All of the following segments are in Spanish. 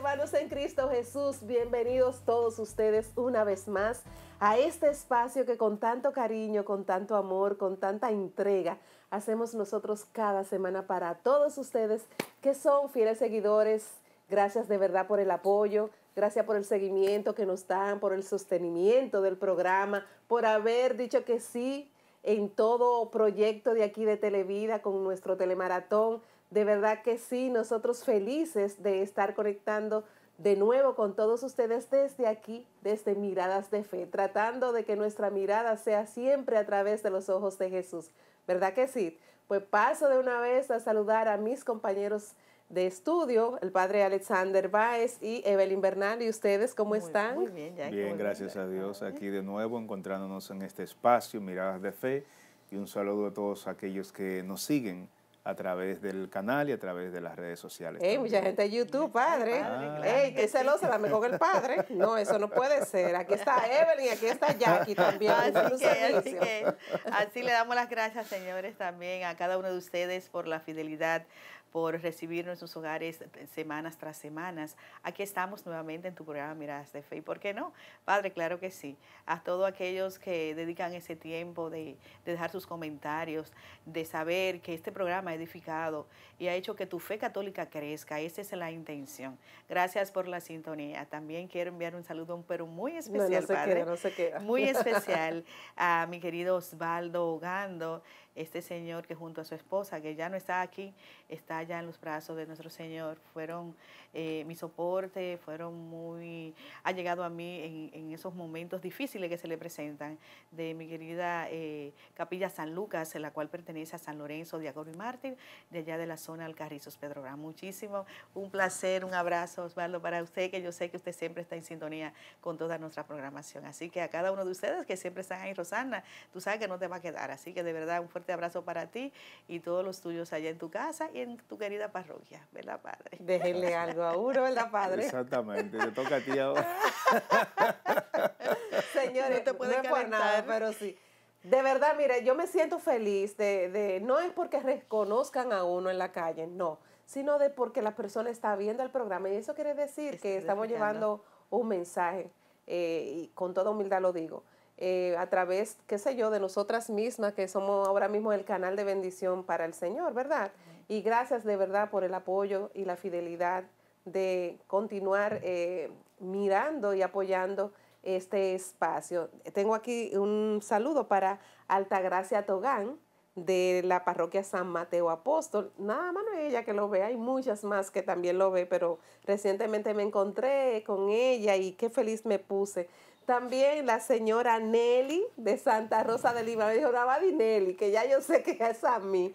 hermanos en Cristo Jesús, bienvenidos todos ustedes una vez más a este espacio que con tanto cariño, con tanto amor, con tanta entrega hacemos nosotros cada semana para todos ustedes que son fieles seguidores. Gracias de verdad por el apoyo, gracias por el seguimiento que nos dan, por el sostenimiento del programa, por haber dicho que sí en todo proyecto de aquí de Televida con nuestro telemaratón de verdad que sí, nosotros felices de estar conectando de nuevo con todos ustedes desde aquí, desde Miradas de Fe, tratando de que nuestra mirada sea siempre a través de los ojos de Jesús. ¿Verdad que sí? Pues paso de una vez a saludar a mis compañeros de estudio, el padre Alexander Báez y Evelyn Bernal. ¿Y ustedes cómo están? Muy bien, ya bien gracias a Dios. Aquí de nuevo encontrándonos en este espacio, Miradas de Fe. Y un saludo a todos aquellos que nos siguen a través del canal y a través de las redes sociales. Hey, mucha gente de YouTube, padre. Ah. Ey, qué celosa la mejor el padre. No, eso no puede ser. Aquí está Evelyn, aquí está Jackie también. Así, así, que, así le damos las gracias, señores, también a cada uno de ustedes por la fidelidad por recibirnos en sus hogares eh, semanas tras semanas. Aquí estamos nuevamente en tu programa Miradas de Fe. ¿Y por qué no? Padre, claro que sí. A todos aquellos que dedican ese tiempo de, dejar sus comentarios, de saber que este programa ha edificado y ha hecho que tu fe católica crezca. Esa es la intención. Gracias por la sintonía. También quiero enviar un saludo, un pero muy especial, Padre. no Muy especial a mi querido Osvaldo Ogando este señor que junto a su esposa, que ya no está aquí, está allá en los brazos de nuestro Señor. Fueron eh, mi soporte, fueron muy, ha llegado a mí en, esos momentos difíciles que se le presentan de mi querida eh, capilla San Lucas, en la cual pertenece a San Lorenzo, Diagorio y Mártir, de allá de la zona Alcarrizos, Pedro Gran. Muchísimo, un placer, un abrazo, Osvaldo, para usted, que yo sé que usted siempre está en sintonía con toda nuestra programación. Así que a cada uno de ustedes que siempre están ahí, Rosana, tú sabes que no te va a quedar. Así que de verdad, un fuerte fuerte abrazo para ti y todos los tuyos allá en tu casa y en tu querida parroquia, ¿verdad, Padre? Déjenle algo a uno, ¿verdad, Padre? Exactamente, le toca a ti ahora. Señores, no te nada, pero sí. De verdad, mire yo me siento feliz de, no es porque reconozcan a uno en la calle, no, sino de porque la persona está viendo el programa y eso quiere decir que estamos llevando un mensaje eh, y con toda humildad lo digo eh, a través, qué sé yo, de nosotras mismas, que somos ahora mismo el canal de bendición para el Señor, ¿verdad? Y gracias de verdad por el apoyo y la fidelidad de continuar eh, mirando y apoyando este espacio. Tengo aquí un saludo para Altagracia Togán de la parroquia San Mateo Apóstol. Nada más no ella que lo ve, hay muchas más que también lo ve, pero recientemente me encontré con ella y qué feliz me puse también la señora Nelly de Santa Rosa de Lima me dijo, Navadi Nelly, que ya yo sé que es a mí.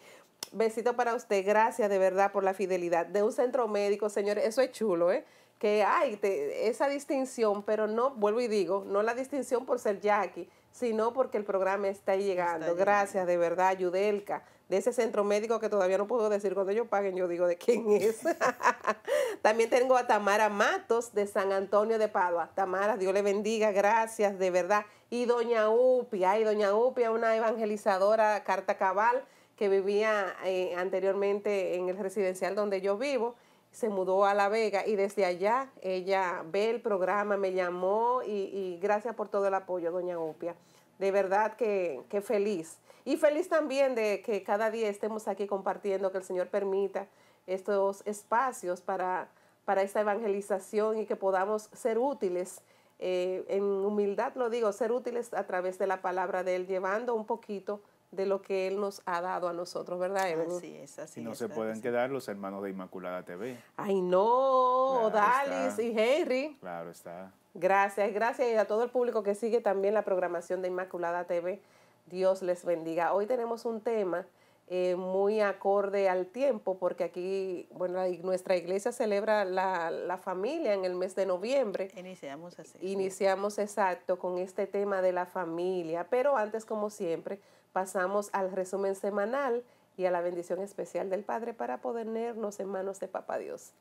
Besito para usted, gracias de verdad por la fidelidad. De un centro médico, señores, eso es chulo, ¿eh? Que hay esa distinción, pero no, vuelvo y digo, no la distinción por ser Jackie, sino porque el programa está llegando. gracias de verdad, Yudelka de ese centro médico que todavía no puedo decir cuando ellos paguen, yo digo de quién es. También tengo a Tamara Matos de San Antonio de Padua. Tamara, Dios le bendiga, gracias, de verdad. Y doña Upia, ay, doña Upia, una evangelizadora carta cabal que vivía eh, anteriormente en el residencial donde yo vivo se mudó a La Vega y desde allá ella ve el programa, me llamó y, gracias por todo el apoyo, doña Upia De verdad que, que, feliz. Y feliz también de que cada día estemos aquí compartiendo, que el Señor permita estos espacios para, para esta evangelización y que podamos ser útiles. Eh, en humildad lo digo, ser útiles a través de la palabra de Él, llevando un poquito de lo que Él nos ha dado a nosotros, ¿verdad, Así es, así Y no se pueden quedar los hermanos de Inmaculada TV. Ay, no, Dalis y Henry. Claro está. Gracias, gracias y a todo el público que sigue también la programación de Inmaculada TV. Dios les bendiga. Hoy tenemos un tema eh, muy acorde al tiempo, porque aquí, bueno, nuestra iglesia celebra la, familia en el mes de noviembre. Iniciamos así. Iniciamos exacto con este tema de la familia, pero antes, como siempre, pasamos al resumen semanal y a la bendición especial del Padre para podernos en manos de Papá Dios.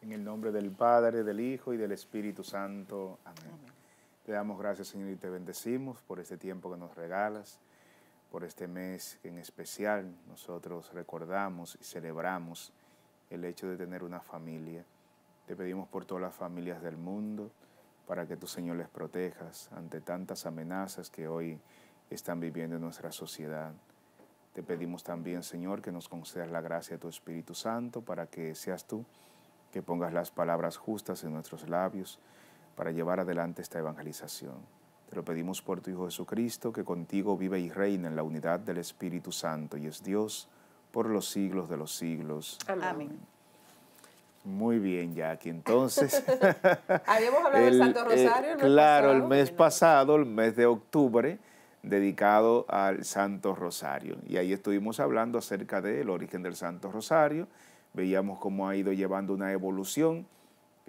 En el nombre del Padre, del Hijo y del Espíritu Santo. Amén. Te damos gracias, Señor, y te bendecimos por este tiempo que nos regalas, por este mes en especial nosotros recordamos y celebramos el hecho de tener una familia. Te pedimos por todas las familias del mundo, para que tu Señor les protejas ante tantas amenazas que hoy están viviendo en nuestra sociedad. Te pedimos también, Señor, que nos concedas la gracia de tu Espíritu Santo para que seas tú que pongas las palabras justas en nuestros labios para llevar adelante esta evangelización. Te lo pedimos por tu Hijo Jesucristo, que contigo vive y reina en la unidad del Espíritu Santo y es Dios por los siglos de los siglos. Amén. Muy bien, Jackie. Entonces. Habíamos hablado del Santo eh, Rosario. claro, el mes pasado, el mes de octubre, dedicado al Santo Rosario. Y ahí estuvimos hablando acerca del origen del Santo Rosario. Veíamos cómo ha ido llevando una evolución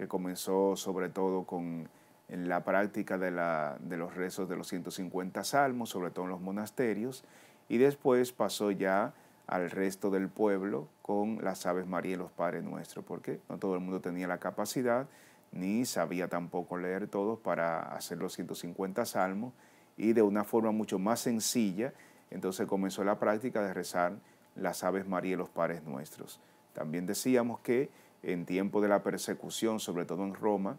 que comenzó sobre todo con la práctica de, los rezos de los 150 salmos, sobre todo en los monasterios, y después pasó ya al resto del pueblo con las Aves María y los Padres Nuestros, porque no todo el mundo tenía la capacidad ni sabía tampoco leer todos para hacer los 150 salmos y de una forma mucho más sencilla, entonces comenzó la práctica de rezar las Aves María y los Padres Nuestros. También decíamos que en tiempo de la persecución, sobre todo en Roma,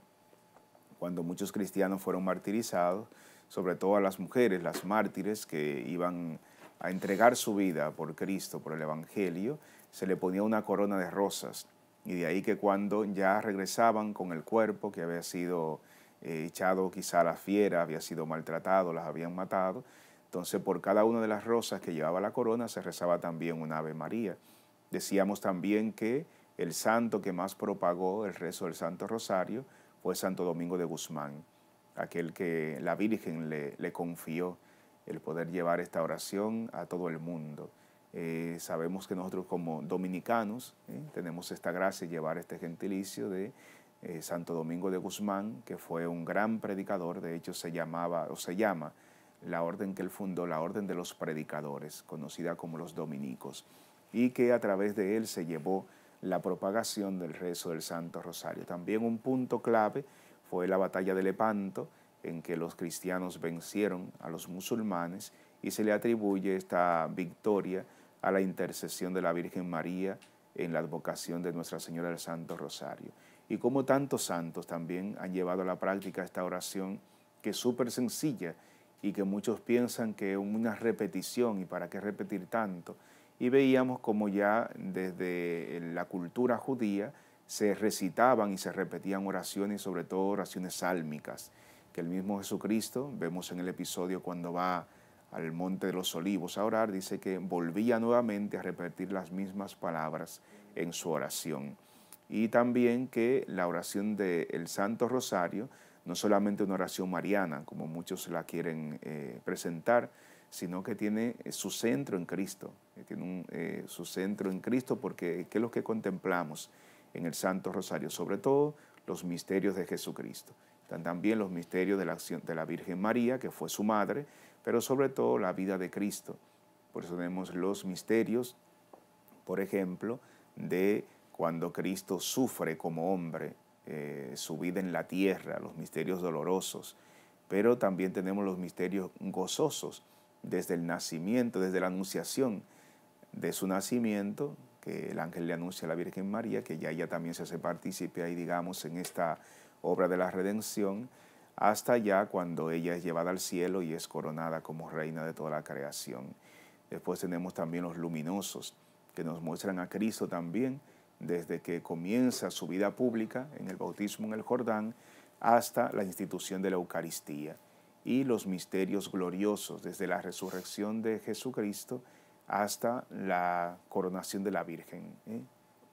cuando muchos cristianos fueron martirizados, sobre todo a las mujeres, las mártires que iban a entregar su vida por Cristo, por el Evangelio, se le ponía una corona de rosas. Y de ahí que cuando ya regresaban con el cuerpo que había sido eh, echado quizá a la fiera, había sido maltratado, las habían matado, entonces por cada una de las rosas que llevaba la corona se rezaba también un Ave María. Decíamos también que el santo que más propagó el rezo del Santo Rosario fue Santo Domingo de Guzmán, aquel que la Virgen le, confió el poder llevar esta oración a todo el mundo. Eh, sabemos que nosotros como dominicanos eh, tenemos esta gracia de llevar este gentilicio de eh, Santo Domingo de Guzmán, que fue un gran predicador, de hecho se llamaba o se llama la orden que él fundó, la orden de los predicadores, conocida como los dominicos, y que a través de él se llevó la propagación del rezo del Santo Rosario. También un punto clave fue la batalla de Lepanto, en que los cristianos vencieron a los musulmanes y se le atribuye esta victoria a la intercesión de la Virgen María en la advocación de Nuestra Señora del Santo Rosario. Y como tantos santos también han llevado a la práctica esta oración que es súper sencilla y que muchos piensan que es una repetición y para qué repetir tanto, y veíamos como ya desde eh, la cultura judía se recitaban y se repetían oraciones, sobre todo oraciones sálmicas, que el mismo Jesucristo, vemos en el episodio cuando va al Monte de los Olivos a orar, dice que volvía nuevamente a repetir las mismas palabras en su oración. Y también que la oración del Santo Rosario, no solamente una oración mariana, como muchos la quieren eh, presentar, sino que tiene eh, su centro en Cristo, eh, tiene eh, su centro en Cristo porque ¿qué es lo que contemplamos en el Santo Rosario? Sobre todo los misterios de Jesucristo, están también los misterios de la, Virgen María, que fue su madre, pero sobre todo la vida de Cristo. Por eso tenemos los misterios, por ejemplo, de cuando Cristo sufre como hombre, su vida en la tierra, los misterios dolorosos, pero también tenemos los misterios gozosos, desde el nacimiento, desde la anunciación de su nacimiento, que el ángel le anuncia a la Virgen María, que ya ella también se hace partícipe ahí, digamos, en esta obra de la redención, hasta ya cuando ella es llevada al cielo y es coronada como reina de toda la creación. Después tenemos también los luminosos, que nos muestran a Cristo también, desde que comienza su vida pública en el bautismo en el Jordán hasta la institución de la Eucaristía y los misterios gloriosos, desde la resurrección de Jesucristo hasta la coronación de la Virgen. ¿eh?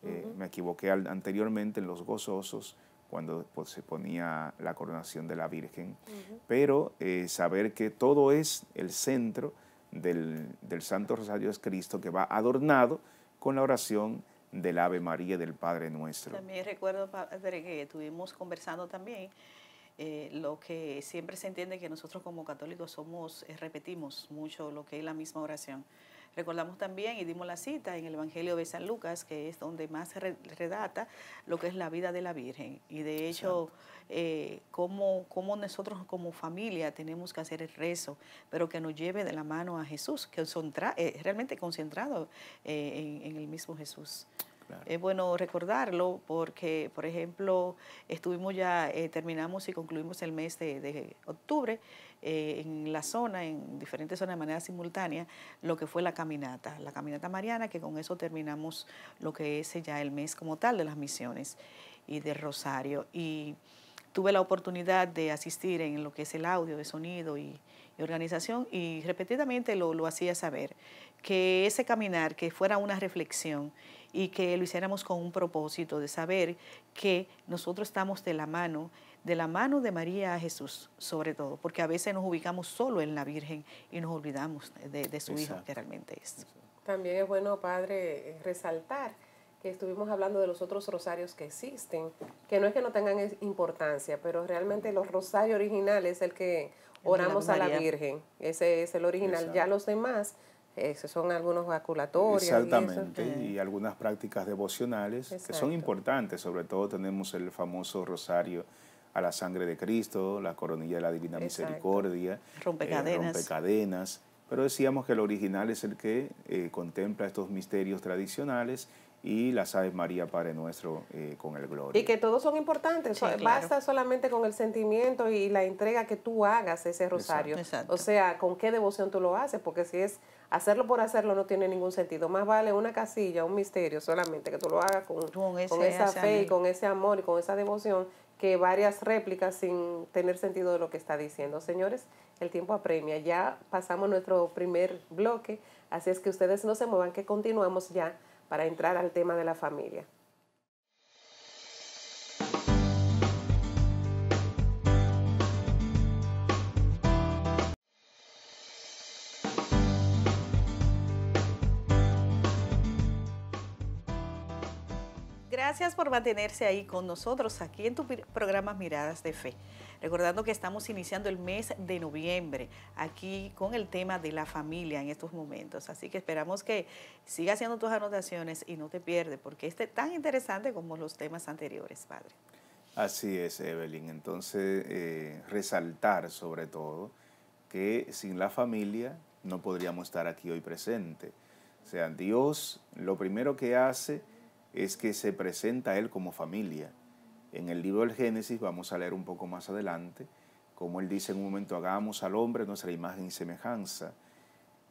Eh, me equivoqué anteriormente en los gozosos, cuando pues, se ponía la coronación de la Virgen, pero eh, saber que todo es el centro del, del, Santo Rosario es Cristo, que va adornado con la oración del Ave María del Padre Nuestro. También recuerdo, Padre, que estuvimos conversando también eh, lo que siempre se entiende que nosotros como católicos somos, eh, repetimos mucho lo que es la misma oración. Recordamos también y dimos la cita en el Evangelio de San Lucas, que es donde más se redata lo que es la vida de la Virgen. Y de hecho, eh, cómo, nosotros como familia tenemos que hacer el rezo, pero que nos lleve de la mano a Jesús, que son eh, realmente concentrado en el mismo Jesús. Es bueno recordarlo porque, por ejemplo, estuvimos ya, eh, terminamos y concluimos el mes de, de octubre eh, en la zona, en diferentes zonas de manera simultánea, lo que fue la caminata, la caminata mariana, que con eso terminamos lo que es ya el mes como tal de las misiones y de Rosario. Y tuve la oportunidad de asistir en lo que es el audio, de sonido y, y organización y repetidamente lo, lo hacía saber, que ese caminar, que fuera una reflexión y que lo hiciéramos con un propósito de saber que nosotros estamos de la mano, de la mano de María a Jesús, sobre todo, porque a veces nos ubicamos solo en la Virgen y nos olvidamos de, su Hijo, que realmente es. También es bueno, Padre, eh, resaltar que estuvimos hablando de los otros rosarios que existen, que no es que no tengan importancia, pero realmente los rosarios originales es el que oramos a la Virgen, ese es el original, ya los demás son algunos vaculatorios. Exactamente, eh. y, algunas prácticas devocionales que son importantes, sobre todo tenemos el famoso rosario a la sangre de Cristo, la coronilla de la Divina Misericordia, rompecadenas. Eh, rompecadenas. Pero decíamos que el original es el que eh, contempla estos misterios tradicionales y la Aves María Padre Nuestro con el gloria. Y que todos son importantes, basta solamente con el sentimiento y la entrega que tú hagas ese rosario. O sea, con qué devoción tú lo haces, porque si es Hacerlo por hacerlo no tiene ningún sentido. Más vale una casilla, un misterio solamente, que tú lo hagas con, esa fe y con ese amor y con esa devoción que varias réplicas sin tener sentido de lo que está diciendo. Señores, el tiempo apremia. Ya pasamos nuestro primer bloque, así es que ustedes no se muevan, que continuamos ya para entrar al tema de la familia. Gracias por mantenerse ahí con nosotros aquí en tu programa Miradas de Fe. Recordando que estamos iniciando el mes de noviembre aquí con el tema de la familia en estos momentos. Así que esperamos que siga haciendo tus anotaciones y no te pierdes porque este es tan interesante como los temas anteriores, Padre. Así es, Evelyn. Entonces, eh, resaltar sobre todo que sin la familia no podríamos estar aquí hoy presente. O sea, Dios lo primero que hace es que se presenta a él como familia. En el libro del Génesis vamos a leer un poco más adelante, como él dice en un momento, hagamos al hombre nuestra imagen y semejanza.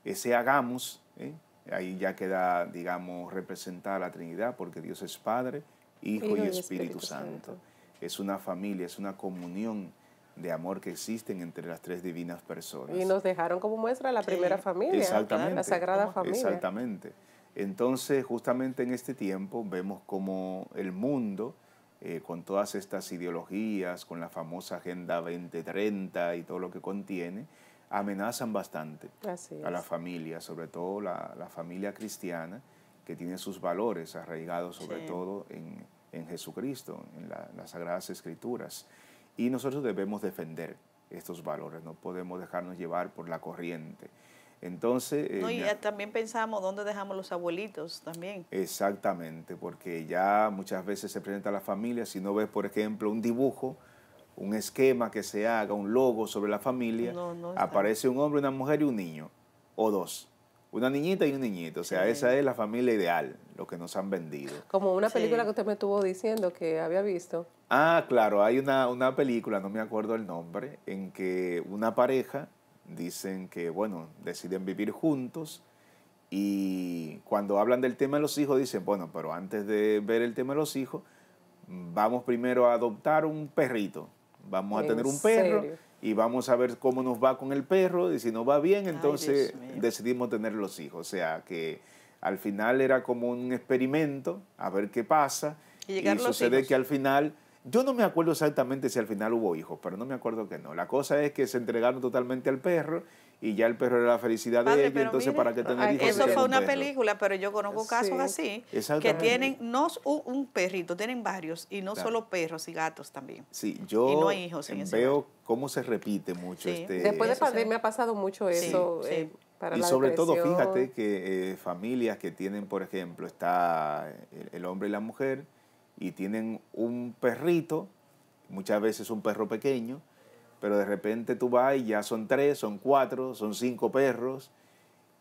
Ese hagamos, ¿eh? ahí ya queda, digamos, representada la Trinidad, porque Dios es Padre, Hijo, y, Espíritu, Santo. Es una familia, es una comunión de amor que existen entre las tres divinas personas. Y nos dejaron como muestra la primera familia, la Sagrada Familia. Exactamente. Entonces, justamente en este tiempo vemos como el mundo, eh, con todas estas ideologías, con la famosa Agenda 2030 y todo lo que contiene, amenazan bastante a la familia, sobre todo la, la, familia cristiana, que tiene sus valores arraigados sobre todo en, Jesucristo, en las Sagradas Escrituras. Y nosotros debemos defender estos valores, no podemos dejarnos llevar por la corriente. Entonces... Eh, no, y también pensamos dónde dejamos los abuelitos también. Exactamente, porque ya muchas veces se presenta la familia, si no ves, por ejemplo, un dibujo, un esquema que se haga, un logo sobre la familia, aparece un hombre, una mujer y un niño, o dos. Una niñita y un niñito, o sea, esa es la familia ideal, lo que nos han vendido. Como una película que usted me estuvo diciendo que había visto. Ah, claro, hay una, una película, no me acuerdo el nombre, en que una pareja dicen que, bueno, deciden vivir juntos y cuando hablan del tema de los hijos dicen, bueno, pero antes de ver el tema de los hijos, vamos primero a adoptar un perrito, vamos a tener un perro y vamos a ver cómo nos va con el perro y si no va bien, entonces decidimos tener los hijos. O sea que al final era como un experimento, a ver qué pasa y, sucede que al final yo no me acuerdo exactamente si al final hubo hijos, pero no me acuerdo que no. La cosa es que se entregaron totalmente al perro y ya el perro era la felicidad de ellos entonces para qué tener hijos. Eso fue una película, pero yo conozco casos así, que tienen no un, perrito, tienen varios, y no solo perros y gatos también. Sí, yo y no hijos en veo cómo se repite mucho este... Después de pandemia ha pasado mucho eso. Eh, y sobre todo, fíjate que eh, familias que tienen, por ejemplo, está el hombre y la mujer, y tienen un perrito, muchas veces un perro pequeño, pero de repente tú vas y ya son tres, son cuatro, son cinco perros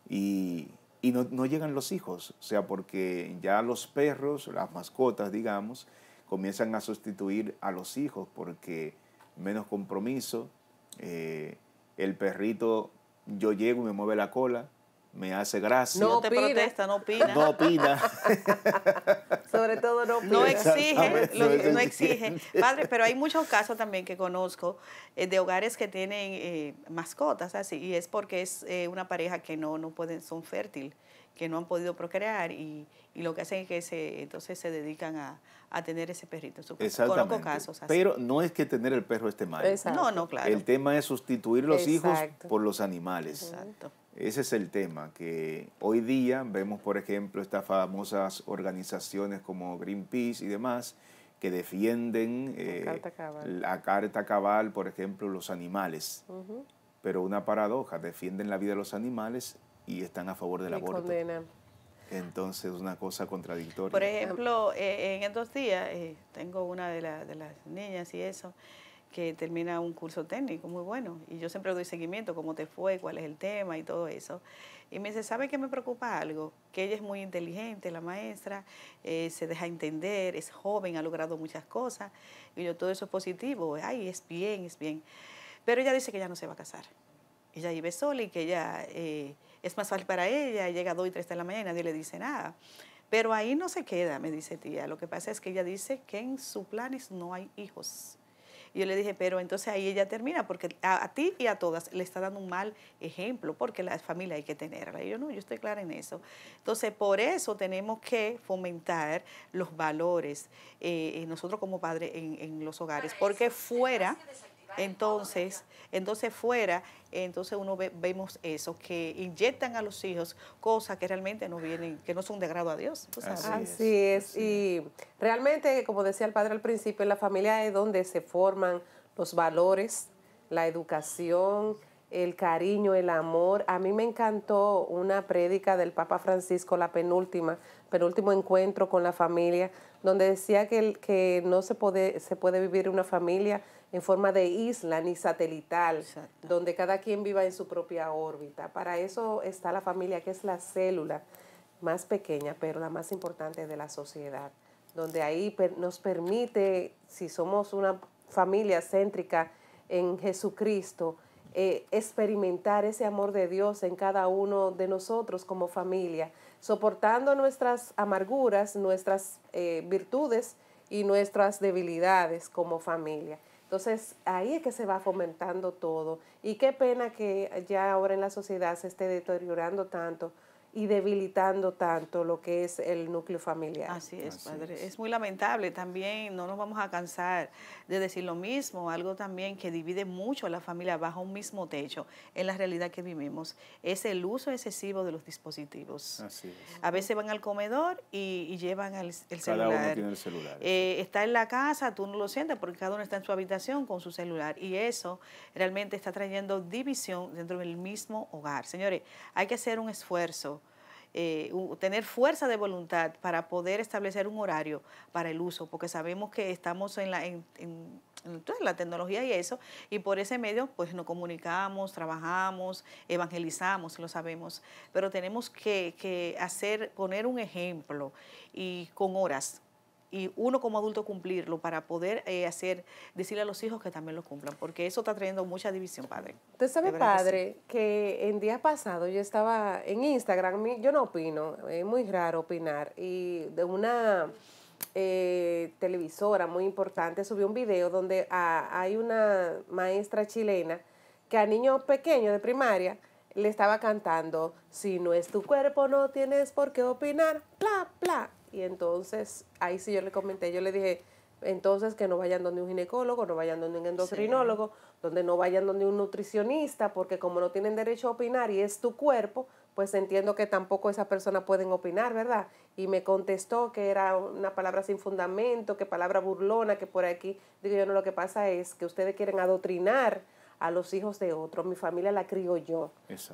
y, no, llegan los hijos, o sea, porque ya los perros, las mascotas, digamos, comienzan a sustituir a los hijos porque menos compromiso, eh, el perrito yo llego y me mueve la cola, me hace gracia. No, te protesta, no opina. No opina. Sobre todo no opina. No exige, no exige. Padre, pero hay muchos casos también que conozco eh, de hogares que tienen eh, mascotas así, y es porque es eh, una pareja que no, no pueden, son fértil, que no han podido procrear y, y lo que hacen es que se, entonces se dedican a, tener ese perrito. Conozco casos así. Pero no es que tener el perro esté mal. No, no, claro. El tema es sustituir los hijos por los animales. Exacto. Ese es el tema, que hoy día vemos, por ejemplo, estas famosas organizaciones como Greenpeace y demás, que defienden la, eh, carta cabal, por ejemplo, los animales. Pero una paradoja, defienden la vida de los animales y están a favor del la aborto. Entonces, una cosa contradictoria. Por ejemplo, eh, en estos días, eh, tengo una de, de las niñas y eso, que termina un curso técnico muy bueno. Y yo siempre doy seguimiento, cómo te fue, cuál es el tema y todo eso. Y me dice, ¿sabe qué me preocupa algo? Que ella es muy inteligente, la maestra, eh, se deja entender, es joven, ha logrado muchas cosas. Y yo, todo eso es positivo, ay, es bien, es bien. Pero ella dice que ya no se va a casar. Ella vive sola y que ya eh, es más fácil para ella, llega a 2 y 3 de la mañana, y nadie le dice nada. Pero ahí no se queda, me dice tía. Lo que pasa es que ella dice que en su planes no hay hijos yo le dije, pero entonces ahí ella termina, porque a, ti y a todas le está dando un mal ejemplo, porque la familia hay que tenerla. Y yo no, yo estoy clara en eso. Entonces, por eso tenemos que fomentar los valores eh, eh, nosotros como padres en, en los hogares, porque fuera... Entonces, entonces fuera, entonces uno vemos eso, que inyectan a los hijos cosas que realmente no vienen, que no son de grado a Dios. Así, es. Y realmente, como decía el padre al principio, la familia es donde se forman los valores, la educación, el cariño, el amor. A mí me encantó una prédica del Papa Francisco, la penúltima, penúltimo encuentro con la familia, donde decía que, que no se puede, se puede vivir una familia en forma de isla ni satelital, donde cada quien viva en su propia órbita. Para eso está la familia, que es la célula más pequeña, pero la más importante de la sociedad, donde ahí nos permite, si somos una familia céntrica en Jesucristo, eh, experimentar ese amor de Dios en cada uno de nosotros como familia, soportando nuestras amarguras, nuestras eh, virtudes y nuestras debilidades como familia. Entonces, ahí es que se va fomentando todo. Y qué pena que ya ahora en la sociedad se esté deteriorando tanto y debilitando tanto lo que es el núcleo familiar. Así es, padre. Es. muy lamentable también, no nos vamos a cansar de decir lo mismo, algo también que divide mucho a la familia bajo un mismo techo en la realidad que vivimos, es el uso excesivo de los dispositivos. Así es. A veces van al comedor y, llevan el, celular. Eh, está en la casa, tú no lo sientes porque cada uno está en su habitación con su celular y eso realmente está trayendo división dentro del mismo hogar. Señores, hay que hacer un esfuerzo eh, tener fuerza de voluntad para poder establecer un horario para el uso, porque sabemos que estamos en la, la tecnología y eso, y por ese medio pues nos comunicamos, trabajamos, evangelizamos, lo sabemos, pero tenemos que, que hacer, poner un ejemplo y con horas, y uno como adulto cumplirlo para poder eh, hacer, decirle a los hijos que también lo cumplan, porque eso está trayendo mucha división, padre. Usted sabe, padre, que, el día pasado yo estaba en Instagram, yo no opino, es muy raro opinar, y de una eh, televisora muy importante subió un video donde ah, hay una maestra chilena que a niño pequeño de primaria le estaba cantando, si no es tu cuerpo no tienes por qué opinar, bla, bla, y entonces, ahí sí yo le comenté, yo le dije, entonces que no vayan donde un ginecólogo, no vayan donde un endocrinólogo, donde no vayan donde un nutricionista, porque como no tienen derecho a opinar y es tu cuerpo, pues entiendo que tampoco esa persona pueden opinar, ¿verdad? Y me contestó que era una palabra sin fundamento, que palabra burlona, que por aquí, digo yo, no, lo que pasa es que ustedes quieren adoctrinar a los hijos de otros. Mi familia la crío yo.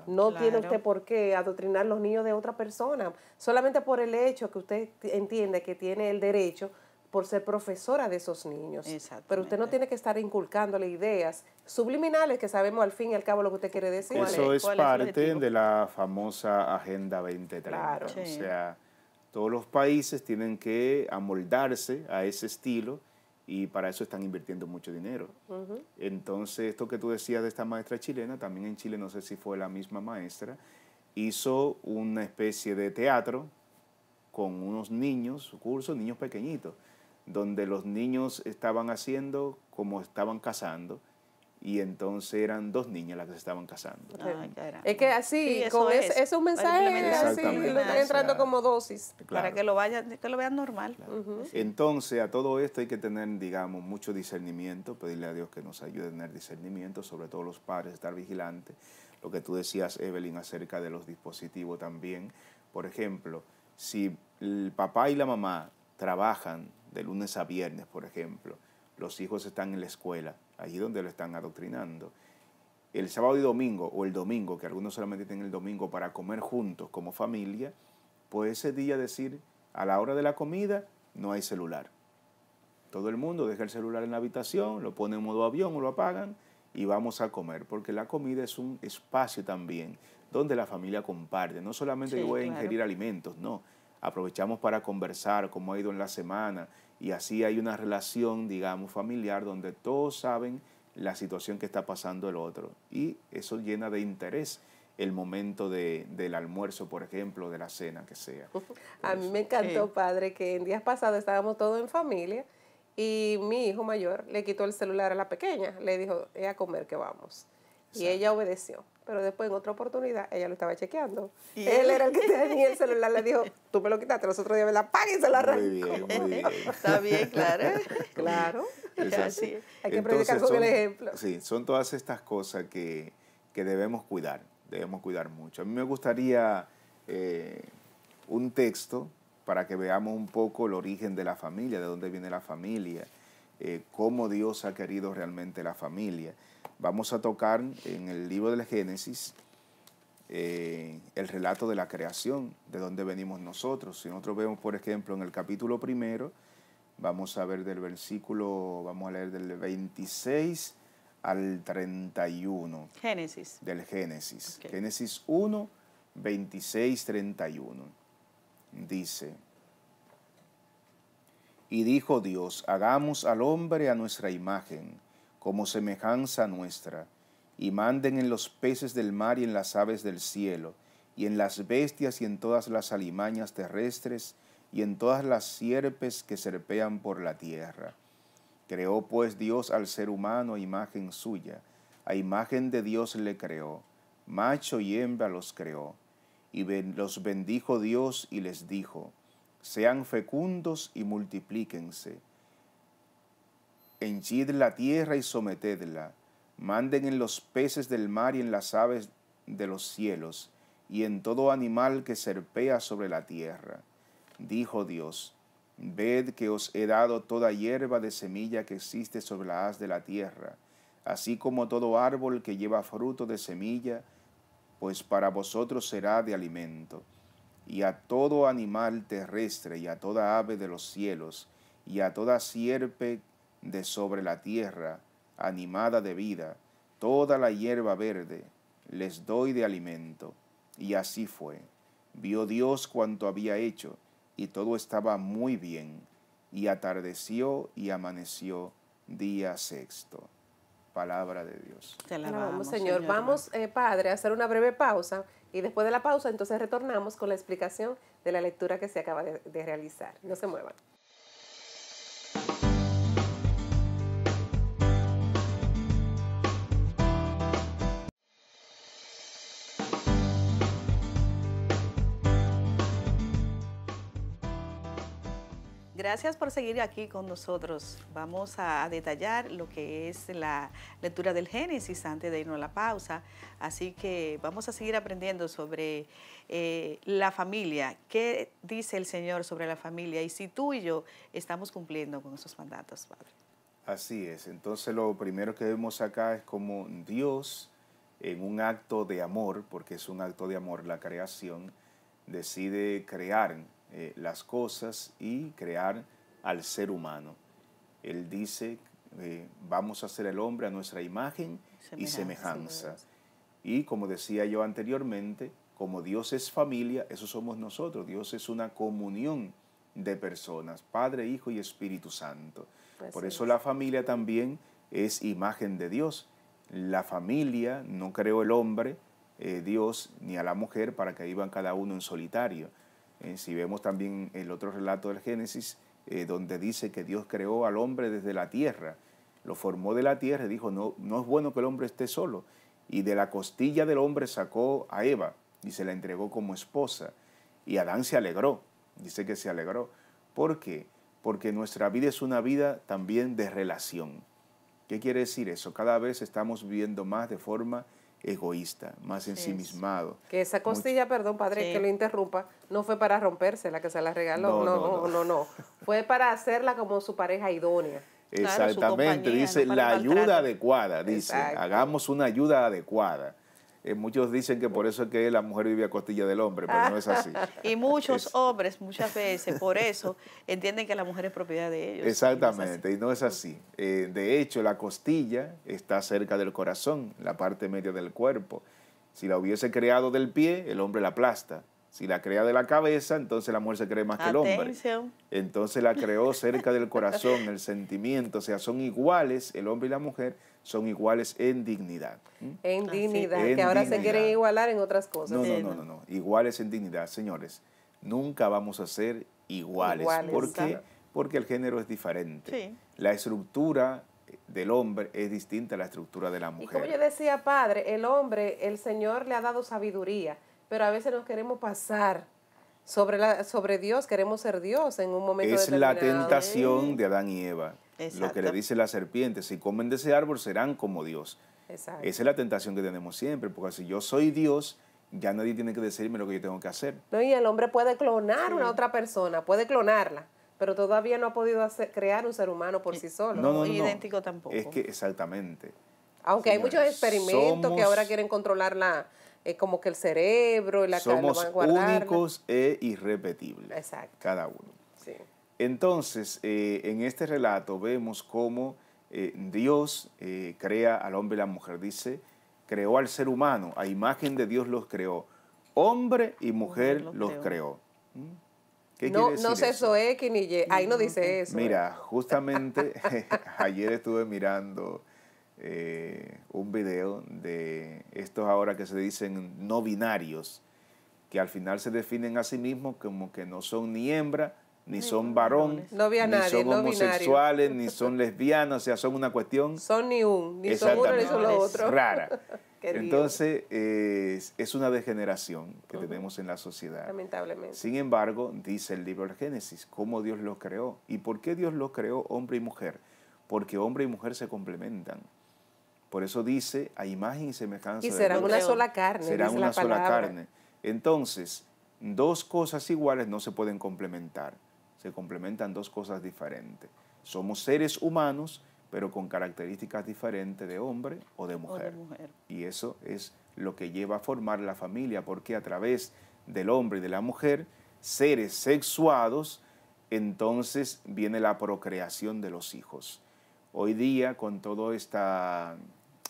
No tiene usted por qué adoctrinar los niños de otra persona, solamente por el hecho que usted entiende que tiene el derecho por ser profesora de esos niños. Pero usted no tiene que estar inculcándole ideas subliminales que sabemos al fin y al cabo lo que usted quiere decir. Eso es, parte de la famosa Agenda 2030. O sea, todos los países tienen que amoldarse a ese estilo y para eso están invirtiendo mucho dinero. Entonces, esto que tú decías de esta maestra chilena, también en Chile, no sé si fue la misma maestra, hizo una especie de teatro con unos niños, cursos, niños pequeñitos, donde los niños estaban haciendo como estaban cazando y entonces eran dos niñas las que se estaban casando. Ah, es que así, es, es, un mensaje así, lo están entrando como dosis. Para que lo, vayan, que lo vean normal. Pues entonces, a todo esto hay que tener, digamos, mucho discernimiento, pedirle a Dios que nos ayude a tener discernimiento, sobre todo los padres, estar vigilantes. Lo que tú decías, Evelyn, acerca de los dispositivos también. Por ejemplo, si el papá y la mamá trabajan de lunes a viernes, por ejemplo, los hijos están en la escuela, allí donde lo están adoctrinando. El sábado y domingo, o el domingo, que algunos solamente tienen el domingo para comer juntos como familia, pues ese día decir, a la hora de la comida no hay celular. Todo el mundo deja el celular en la habitación, lo pone en modo avión o lo apagan y vamos a comer, porque la comida es un espacio también donde la familia comparte. No solamente yo voy a ingerir alimentos, no, aprovechamos para conversar cómo ha ido en la semana y así hay una relación, digamos, familiar donde todos saben la situación que está pasando el otro y eso llena de interés el momento del almuerzo, por ejemplo, de la cena que sea. A mí me encantó, padre, que en días pasados estábamos todos en familia y mi hijo mayor le quitó el celular a la pequeña, le dijo, es a comer que vamos. Y ella obedeció. Pero después, en otra oportunidad, ella lo estaba chequeando. él, era el que tenía el celular, le dijo, tú me lo quitaste, los otros días me la pagas y se la arrancó. Muy bien, muy bien. Está bien, claro. Claro. Hay que Entonces, predicar con el ejemplo. Sí, son todas estas cosas que, que debemos cuidar, debemos cuidar mucho. A mí me gustaría eh, un texto para que veamos un poco el origen de la familia, de dónde viene la familia, eh, cómo Dios ha querido realmente la familia. Vamos a tocar en el libro del Génesis eh, el relato de la creación, de dónde venimos nosotros. Si nosotros vemos, por ejemplo, en el capítulo primero, vamos a ver del versículo, vamos a leer del 26 al 31. Génesis. Del Génesis. Génesis 1, 26, 31. Dice, y dijo Dios, hagamos al hombre a nuestra imagen como semejanza nuestra, y manden en los peces del mar y en las aves del cielo, y en las bestias y en todas las alimañas terrestres, y en todas las sierpes que serpean por la tierra. Creó pues Dios al ser humano a imagen suya, a imagen de Dios le creó, macho y hembra los creó, y los bendijo Dios y les dijo, sean fecundos y multiplíquense henchid la tierra y sometedla, manden en los peces del mar y en las aves de los cielos, y en todo animal que serpea sobre la tierra. Dijo Dios, ved que os he dado toda hierba de semilla que existe sobre la haz de la tierra, así como todo árbol que lleva fruto de semilla, pues para vosotros será de alimento, y a todo animal terrestre, y a toda ave de los cielos, y a toda sierpe de sobre la tierra, animada de vida, toda la hierba verde, les doy de alimento. Y así fue. Vio Dios cuanto había hecho, y todo estaba muy bien. Y atardeció y amaneció día sexto. Palabra de Dios. Te la vamos, señor. Vamos, eh, Padre, a hacer una breve pausa y después de la pausa entonces retornamos con la explicación de la lectura que se acaba de realizar. No se muevan. Gracias por seguir aquí con nosotros. Vamos a detallar lo que es la lectura del Génesis antes de irnos a la pausa. Así que vamos a seguir aprendiendo sobre eh, la familia, qué dice el Señor sobre la familia y si tú y yo estamos cumpliendo con esos mandatos, Padre. Así es. Entonces lo primero que vemos acá es como Dios, en un acto de amor, porque es un acto de amor la creación, decide crear eh, las cosas y crear al ser humano. Él dice, eh, vamos a hacer el hombre a nuestra imagen y semejanza. Y como decía yo anteriormente, como Dios es familia, eso somos nosotros. Dios es una comunión de personas, Padre, Hijo y Espíritu Santo. Pues Por eso la familia también es imagen de Dios. La familia no creó el hombre, eh, Dios, ni a la mujer para que iban cada uno en solitario, eh, si vemos también el otro relato del Génesis, eh, donde dice que Dios creó al hombre desde la tierra, lo formó de la tierra y dijo, no, no es bueno que el hombre esté solo. Y de la costilla del hombre sacó a Eva y se la entregó como esposa. Y Adán se alegró, dice que se alegró. ¿Por qué? Porque nuestra vida es una vida también de relación. ¿Qué quiere decir eso? Cada vez estamos viviendo más de forma egoísta, más ensimismado. Que esa costilla, perdón, padre, que lo interrumpa, no fue para romperse la que se la regaló, no, no, no, no. fue para hacerla como su pareja idónea. Exactamente, dice la ayuda adecuada, dice, hagamos una ayuda adecuada. Eh, muchos dicen que por eso es que la mujer vive a costilla del hombre, pero no es así. y muchos hombres, muchas veces, por eso, entienden que la mujer es propiedad de ellos. Exactamente, y no es así. Eh, de hecho, la costilla está cerca del corazón, la parte media del cuerpo. Si la hubiese creado del pie, el hombre la aplasta. Si la crea de la cabeza, entonces la mujer se cree más que el hombre. Entonces la creó cerca del corazón, el sentimiento. O sea, son iguales, el hombre y la mujer son iguales en dignidad. ¿Mm? En dignidad, que ahora se quieren igualar en otras cosas. No, no, no, no, Iguales en dignidad, señores. Nunca vamos a ser iguales. iguales ¿Por qué? Porque el género es diferente. La estructura del hombre es distinta a la estructura de la mujer. Y como yo decía, padre, el hombre, el Señor le ha dado sabiduría pero a veces nos queremos pasar sobre, la, sobre Dios, queremos ser Dios en un momento es determinado. Es la tentación de Adán y Eva. Lo que le dice la serpiente, si comen de ese árbol serán como Dios. Exacto. Esa es la tentación que tenemos siempre, porque si yo soy Dios, ya nadie tiene que decirme lo que yo tengo que hacer. No, y el hombre puede clonar a una otra persona, puede clonarla, pero todavía no ha podido crear un ser humano por eh, sí solo. No, no, idéntico tampoco. Es que exactamente. Aunque hay muchos experimentos que ahora quieren controlar la, es eh, como que el cerebro, la Somos cara, únicos e irrepetibles. Exacto. Cada uno. Sí. Entonces, eh, en este relato vemos cómo eh, Dios crea al hombre y la mujer. Dice, creó al ser humano, a imagen de Dios los creó. Hombre y mujer, los, creó. ¿Mm? ¿Qué no, decir no sé eso. ni Ahí no mm, dice eso. Mira, justamente ayer estuve mirando eh, un video de estos ahora que se dicen no binarios, que al final se definen a sí mismos como que no son ni hembra, ni son varón, ni son homosexuales, ni son lesbianas, o sea, son una cuestión... Son ni un, ni son ni son los otros. Rara. Entonces, es una degeneración que tenemos en la sociedad. Lamentablemente. Sin embargo, dice el libro de Génesis, cómo Dios los creó. ¿Y por qué Dios los creó hombre y mujer? Porque hombre y mujer se complementan. Por eso dice a imagen y semejanza. Y serán una sola carne. Será una sola carne. Entonces, dos cosas iguales no se pueden complementar. Se complementan dos cosas diferentes. Somos seres humanos, pero con características diferentes de hombre o de mujer. O mujer. Y eso es lo que lleva a formar la familia, porque a través del hombre y de la mujer, seres sexuados, entonces viene la procreación de los hijos. Hoy día, con toda esta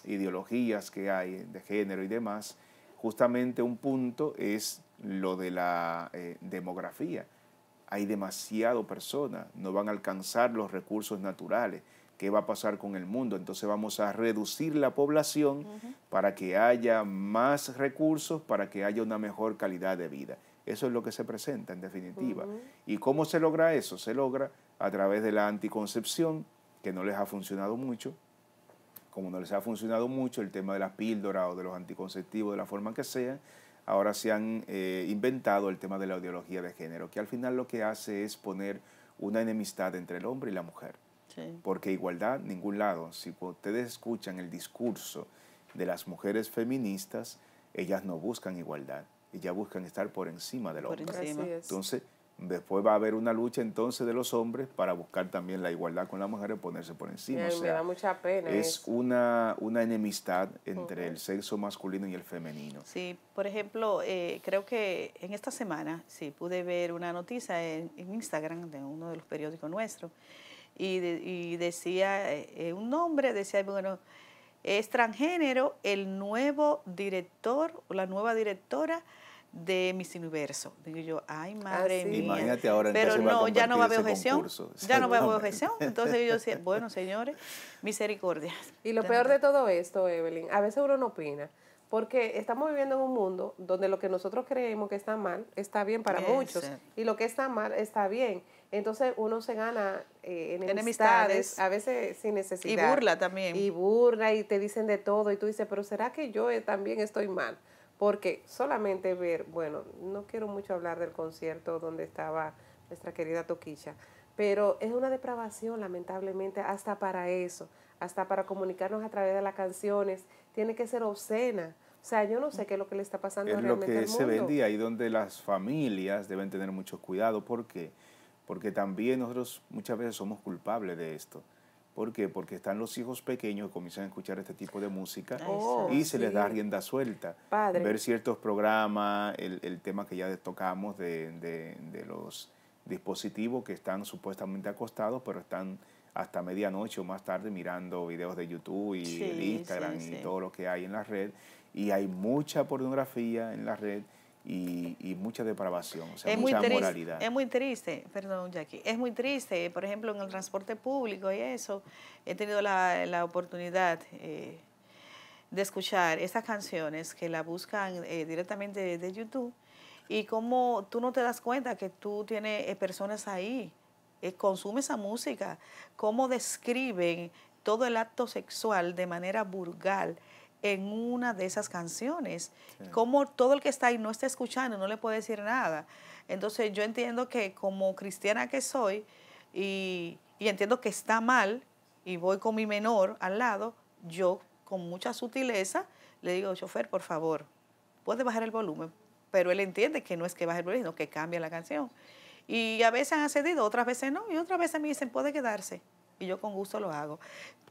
ideologías que hay de género y demás, justamente un punto es lo de la eh, demografía. Hay demasiado personas, no van a alcanzar los recursos naturales. ¿Qué va a pasar con el mundo? Entonces vamos a reducir la población para que haya más recursos, para que haya una mejor calidad de vida. Eso es lo que se presenta en definitiva. ¿Y cómo se logra eso? Se logra a través de la anticoncepción, que no les ha funcionado mucho, como no les ha funcionado mucho el tema de las píldoras o de los anticonceptivos, de la forma que sea, ahora se han eh, inventado el tema de la ideología de género, que al final lo que hace es poner una enemistad entre el hombre y la mujer. Porque igualdad, ningún lado. Si ustedes escuchan el discurso de las mujeres feministas, ellas no buscan igualdad, ellas buscan estar por encima del por hombre. Entonces, Después va a haber una lucha entonces de los hombres para buscar también la igualdad con las mujeres, ponerse por encima. Es Una, enemistad entre el sexo masculino y el femenino. Sí, por ejemplo, eh, creo que en esta semana sí pude ver una noticia en, Instagram de uno de los periódicos nuestros y, decía eh, un nombre, decía, bueno, es transgénero el nuevo director o la nueva directora de mis Universo. Digo yo, ay, ah, madre mía. Pero no, ya no va a haber objeción. ya no va a haber objeción. Entonces yo decía, bueno, señores, misericordia. Y lo peor de todo esto, Evelyn, a veces uno no opina. Porque estamos viviendo en un mundo donde lo que nosotros creemos que está mal está bien para muchos eh. y lo que está mal está bien. Entonces uno se gana eh, enemistades, enemistades, a veces sin necesidad. Y burla también. Y burla y te dicen de todo y tú dices, pero ¿será que yo eh, también estoy mal? porque solamente ver, bueno, no quiero mucho hablar del concierto donde estaba nuestra querida Toquicha, pero es una depravación lamentablemente hasta para eso, hasta para comunicarnos a través de las canciones, tiene que ser obscena. O sea, yo no sé qué es lo que le está pasando es lo que se vendía y donde las familias deben tener mucho cuidado. porque Porque también nosotros muchas veces somos culpables de esto. ¿Por qué? Porque están los hijos pequeños que comienzan a escuchar este tipo de música ah, y se les da rienda suelta. Ver ciertos programas, el, tema que ya tocamos de, los dispositivos que están supuestamente acostados, pero están hasta medianoche o más tarde mirando videos de YouTube y Instagram y todo lo que hay en la red. Y hay mucha pornografía en la red y, mucha depravación, o sea, es mucha muy triste, moralidad. Es muy triste, perdón Jackie, es muy triste, por ejemplo, en el transporte público y eso, he tenido la, oportunidad eh, de escuchar esas canciones que la buscan eh, directamente de, YouTube y cómo tú no te das cuenta que tú tienes eh, personas ahí, consume esa música, cómo describen todo el acto sexual de manera burgal en una de esas canciones. Como todo el que está ahí no está escuchando, no le puede decir nada. Entonces yo entiendo que como cristiana que soy y, y entiendo que está mal y voy con mi menor al lado, yo con mucha sutileza le digo, chofer, por favor, puede bajar el volumen. Pero él entiende que no es que baje el volumen, sino que cambia la canción. Y a veces han accedido, otras veces no, y otras veces me dicen, puede quedarse y yo con gusto lo hago.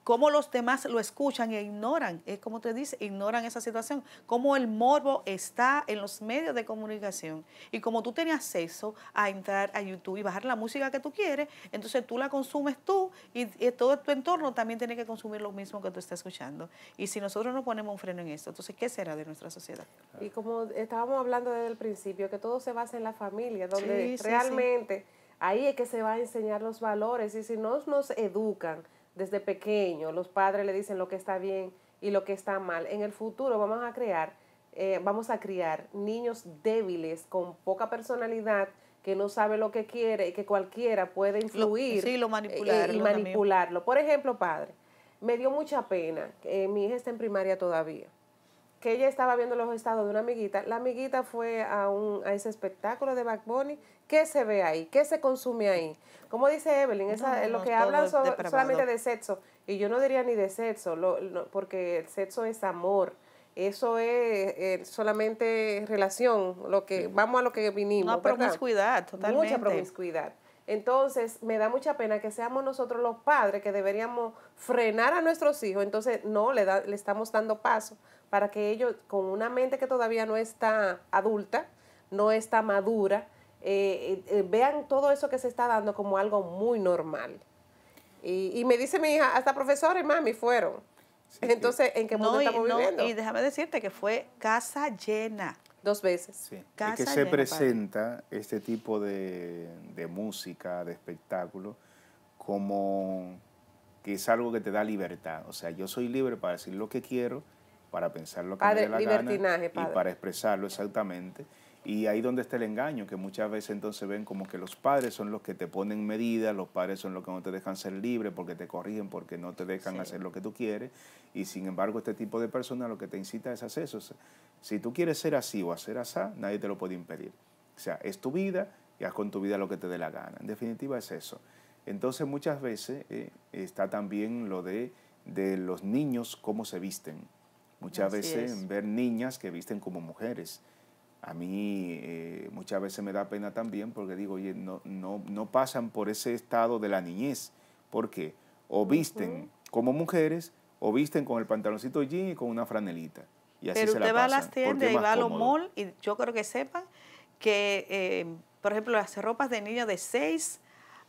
Cómo los demás lo escuchan e ignoran, es como te dice, ignoran esa situación. Cómo el morbo está en los medios de comunicación y como tú tienes acceso a entrar a YouTube y bajar la música que tú quieres, entonces tú la consumes tú y, todo tu entorno también tiene que consumir lo mismo que tú estás escuchando. Y si nosotros no ponemos un freno en esto, entonces ¿qué será de nuestra sociedad? Y como estábamos hablando desde el principio, que todo se basa en la familia, donde realmente... Ahí es que se va a enseñar los valores y si no nos educan desde pequeño, los padres le dicen lo que está bien y lo que está mal, en el futuro vamos a crear, eh, vamos a criar niños débiles con poca personalidad que no sabe lo que quiere y que cualquiera puede influir eh, y, manipularlo. Por ejemplo, padre, me dio mucha pena, que mi hija está en primaria todavía que ella estaba viendo los estados de una amiguita. La amiguita fue a, un, a ese espectáculo de Back ¿Qué se ve ahí? ¿Qué se consume ahí? Como dice Evelyn, esa, lo que hablan solamente de sexo, y yo no diría ni de sexo, lo, porque el sexo es amor. Eso es eh, solamente relación, lo que vamos a lo que vinimos. Una promiscuidad, totalmente. Mucha promiscuidad. Entonces, me da mucha pena que seamos nosotros los padres que deberíamos frenar a nuestros hijos. Entonces, no, le, da, le estamos dando paso para que ellos, con una mente que todavía no está adulta, no está madura, eh, eh, eh, vean todo eso que se está dando como algo muy normal. Y, me dice mi hija, hasta profesores, mami fueron. Entonces, ¿en qué mundo estamos viviendo? y déjame decirte que fue casa llena. Dos veces. y que se presenta este tipo de, música, de espectáculo, como que es algo que te da libertad. O sea, yo soy libre para decir lo que quiero, para pensar lo que ah, me dé gana y para expresarlo exactamente. Y ahí donde está el engaño, que muchas veces entonces ven como que los padres son los que te ponen medidas, los padres son los que no te dejan ser libre porque te corrigen, porque no te dejan hacer lo que tú quieres. Y sin embargo, este tipo de personas lo que te incita es hacer eso. Si tú quieres ser así o hacer así, nadie te lo puede impedir. O sea, es tu vida y haz con tu vida lo que te dé la gana. En definitiva es eso. Entonces muchas veces eh, está también lo de, los niños, cómo se visten. Muchas veces ver niñas que visten como mujeres a mí eh, muchas veces me da pena también porque digo, oye, no, no, no pasan por ese estado de la niñez, porque o visten como mujeres o visten con el pantaloncito jean y con una franelita. Y así Pero usted va a las tiendas y va a los malls y yo creo que sepan que, eh, por ejemplo, las ropas de niña de 6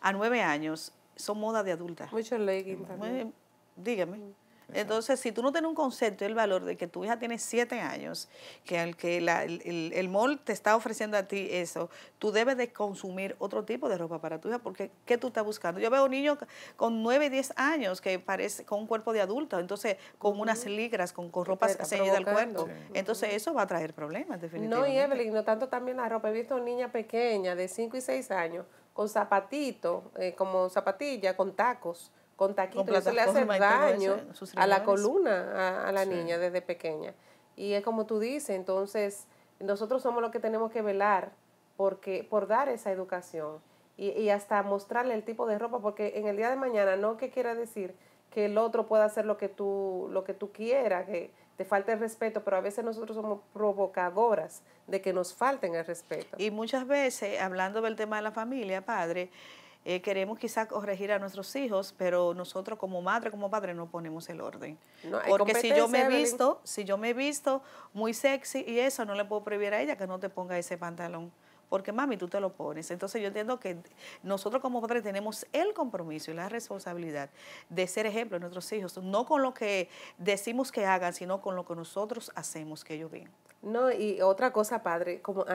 a 9 años son moda de adulta. Muchos leggings también. Eh, dígame. Mm. Entonces, si tú no tienes un concepto y el valor de que tu hija tiene siete años, que, el, que la, el, el, mall te está ofreciendo a ti eso, tú debes de consumir otro tipo de ropa para tu hija, porque ¿qué tú estás buscando? Yo veo niños con 9, 10 años que parece con un cuerpo de adulto, entonces con unas ligras, con, ropa ceñida al cuerpo. Entonces, eso va a traer problemas, definitivamente. No, y Evelyn, no tanto también la ropa. He visto niña pequeña de 5 y 6 años con zapatitos, eh, como zapatilla, con tacos con taquitos, le hace daño a la columna a, la niña desde pequeña. Y es como tú dices, entonces nosotros somos los que tenemos que velar porque, por dar esa educación y, hasta mostrarle el tipo de ropa, porque en el día de mañana no que quiera decir que el otro pueda hacer lo que tú, lo que tú quieras, que te falte el respeto, pero a veces nosotros somos provocadoras de que nos falten el respeto. Y muchas veces, hablando del tema de la familia, padre, eh, queremos quizás corregir a nuestros hijos, pero nosotros como madre, como padre, no ponemos el orden. Porque si yo me he visto, si yo me he visto muy sexy y eso, no le puedo prohibir a ella que no te ponga ese pantalón porque mami, tú te lo pones. Entonces yo entiendo que nosotros como padres tenemos el compromiso y la responsabilidad de ser ejemplo de nuestros hijos, no con lo que decimos que hagan, sino con lo que nosotros hacemos que ellos ven. No, y otra cosa, padre, como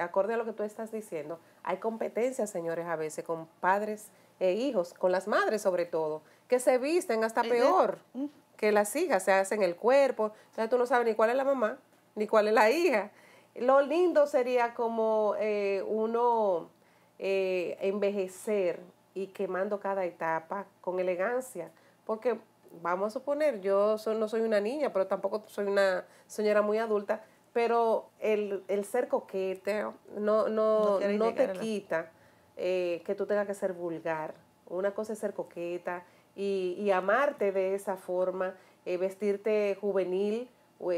acorde a lo que tú estás diciendo, hay competencias, señores, a veces con padres e hijos, con las madres sobre todo, que se visten hasta eh, eh, peor mm. que las hijas, se hacen el cuerpo, entonces tú no sabes ni cuál es la mamá, ni cuál es la hija. Lo lindo sería como eh, uno eh, envejecer y quemando cada etapa con elegancia, porque vamos a suponer, yo no soy una niña, pero tampoco soy una señora muy adulta, pero el, el ser coquete no, no, no, te quita eh, que tú tengas que ser vulgar. Una cosa es ser coqueta y, amarte de esa forma, vestirte juvenil,